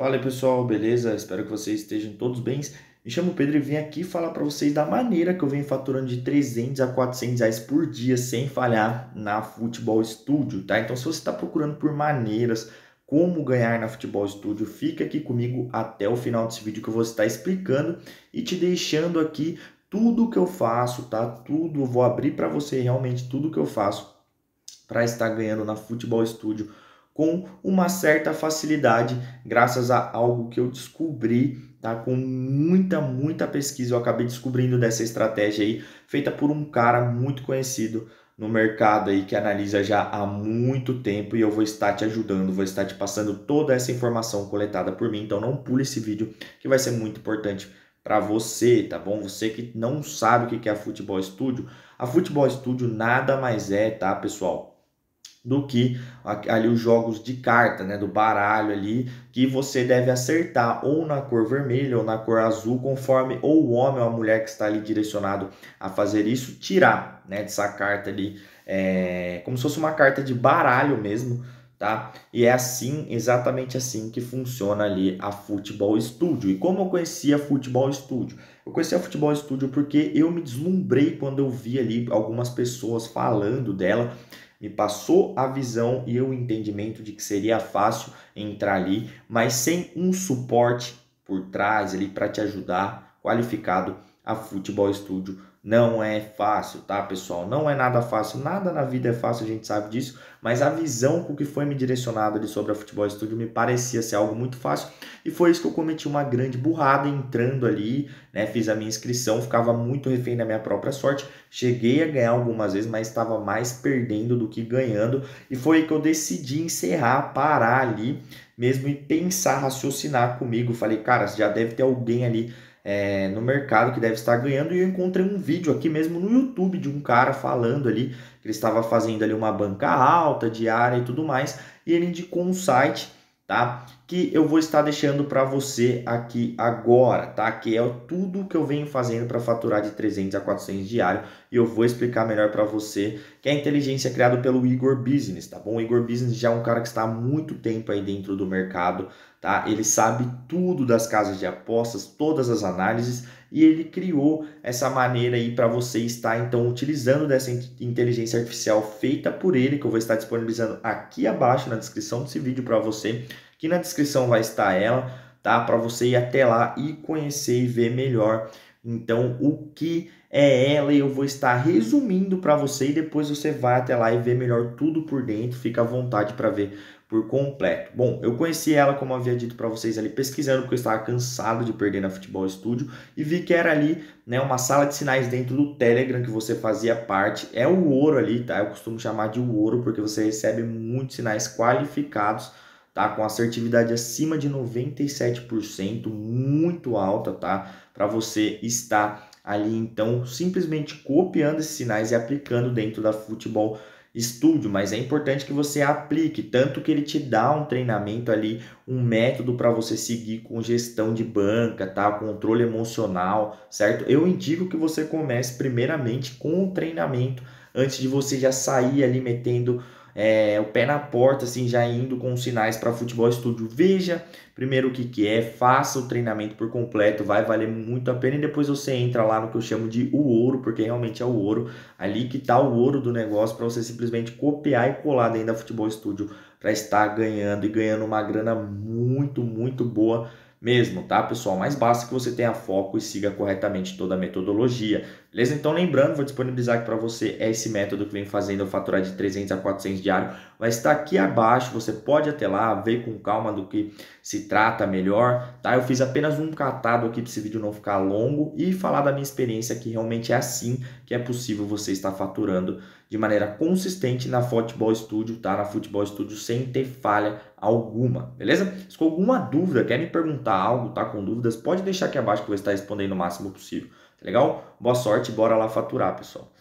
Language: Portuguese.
Fala aí pessoal, beleza? Espero que vocês estejam todos bem. Me chamo Pedro e vim aqui falar para vocês da maneira que eu venho faturando de 300 a 400 reais por dia sem falhar na Futebol Studio, tá? Então se você está procurando por maneiras como ganhar na Futebol Studio, fica aqui comigo até o final desse vídeo que eu vou estar explicando e te deixando aqui tudo que eu faço, tá? Tudo, vou abrir para você realmente tudo que eu faço para estar ganhando na Futebol Studio com uma certa facilidade, graças a algo que eu descobri, tá? Com muita, muita pesquisa, eu acabei descobrindo dessa estratégia aí, feita por um cara muito conhecido no mercado aí que analisa já há muito tempo e eu vou estar te ajudando, vou estar te passando toda essa informação coletada por mim. Então não pule esse vídeo que vai ser muito importante para você, tá bom? Você que não sabe o que é a Futebol Studio, a Futebol Studio nada mais é, tá, pessoal? do que ali os jogos de carta, né, do baralho ali, que você deve acertar ou na cor vermelha ou na cor azul, conforme ou o homem ou a mulher que está ali direcionado a fazer isso, tirar, né, dessa carta ali, é, como se fosse uma carta de baralho mesmo, tá? E é assim, exatamente assim que funciona ali a Futebol Studio. E como eu conhecia a Futebol Studio? Eu conheci a Futebol Studio porque eu me deslumbrei quando eu vi ali algumas pessoas falando dela me passou a visão e o entendimento de que seria fácil entrar ali, mas sem um suporte por trás ali para te ajudar qualificado a Futebol Studio. Não é fácil, tá, pessoal? Não é nada fácil, nada na vida é fácil, a gente sabe disso, mas a visão com que foi me direcionado ali sobre a Futebol Studio me parecia ser algo muito fácil, e foi isso que eu cometi uma grande burrada entrando ali, né? Fiz a minha inscrição, ficava muito refém da minha própria sorte, cheguei a ganhar algumas vezes, mas estava mais perdendo do que ganhando, e foi aí que eu decidi encerrar, parar ali, mesmo e pensar, raciocinar comigo. Falei, cara, já deve ter alguém ali é, no mercado que deve estar ganhando. E eu encontrei um vídeo aqui mesmo no YouTube de um cara falando ali que ele estava fazendo ali uma banca alta, diária e tudo mais. E ele indicou um site tá? Que eu vou estar deixando para você aqui agora, tá? Que é tudo que eu venho fazendo para faturar de 300 a 400 diário e eu vou explicar melhor para você, que é a inteligência criada pelo Igor Business, tá bom? O Igor Business já é um cara que está há muito tempo aí dentro do mercado, tá? Ele sabe tudo das casas de apostas, todas as análises e ele criou essa maneira aí para você estar então utilizando dessa inteligência artificial feita por ele, que eu vou estar disponibilizando aqui abaixo na descrição desse vídeo para você. Aqui na descrição vai estar ela, tá? Para você ir até lá e conhecer e ver melhor então, o que é ela? Eu vou estar resumindo para você e depois você vai até lá e ver melhor tudo por dentro. Fica à vontade para ver por completo. Bom, eu conheci ela, como havia dito para vocês ali, pesquisando, porque eu estava cansado de perder na Futebol Studio e vi que era ali, né, uma sala de sinais dentro do Telegram que você fazia parte. É o ouro ali, tá? Eu costumo chamar de ouro porque você recebe muitos sinais qualificados, tá? Com assertividade acima de 97%, muito alta, tá? Para você estar ali então simplesmente copiando esses sinais e aplicando dentro da Futebol estude, mas é importante que você aplique, tanto que ele te dá um treinamento ali, um método para você seguir com gestão de banca, tá? Controle emocional, certo? Eu indico que você comece primeiramente com o treinamento antes de você já sair ali metendo é, o pé na porta, assim, já indo com sinais para futebol estúdio. Veja primeiro o que, que é, faça o treinamento por completo, vai valer muito a pena. E depois você entra lá no que eu chamo de o ouro, porque realmente é o ouro. Ali que tá o ouro do negócio para você simplesmente copiar e colar dentro da futebol estúdio para estar ganhando e ganhando uma grana muito, muito boa mesmo, tá, pessoal? Mas basta que você tenha foco e siga corretamente toda a metodologia. Beleza? Então, lembrando, vou disponibilizar aqui para você esse método que vem fazendo eu faturar de 300 a 400 diário vai estar aqui abaixo. Você pode até lá ver com calma do que se trata melhor, tá? Eu fiz apenas um catado aqui para esse vídeo não ficar longo e falar da minha experiência que realmente é assim que é possível você estar faturando de maneira consistente na Futebol Studio, tá? Na Futebol Studio sem ter falha alguma, beleza? Se com alguma dúvida, quer me perguntar algo, tá com dúvidas, pode deixar aqui abaixo que eu vou estar respondendo o máximo possível. Tá legal? Boa sorte, bora lá faturar, pessoal.